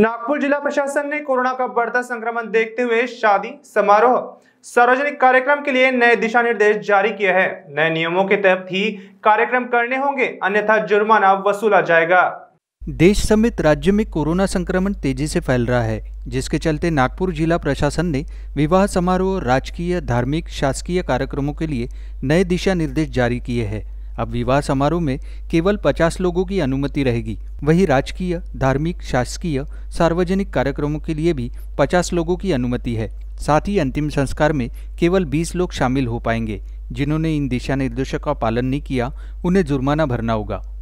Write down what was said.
नागपुर जिला प्रशासन ने कोरोना का बढ़ता संक्रमण देखते हुए शादी समारोह सार्वजनिक कार्यक्रम के लिए नए दिशा निर्देश जारी किए हैं नए नियमों के तहत ही कार्यक्रम करने होंगे अन्यथा जुर्माना वसूला जाएगा देश समेत राज्य में कोरोना संक्रमण तेजी से फैल रहा है जिसके चलते नागपुर जिला प्रशासन ने विवाह समारोह राजकीय धार्मिक शासकीय कार्यक्रमों के लिए नए दिशा निर्देश जारी किए हैं अब विवाह समारोह में केवल पचास लोगों की अनुमति रहेगी वही राजकीय धार्मिक शासकीय सार्वजनिक कार्यक्रमों के लिए भी पचास लोगों की अनुमति है साथ ही अंतिम संस्कार में केवल बीस लोग शामिल हो पाएंगे जिन्होंने इन दिशा निर्देशों का पालन नहीं किया उन्हें जुर्माना भरना होगा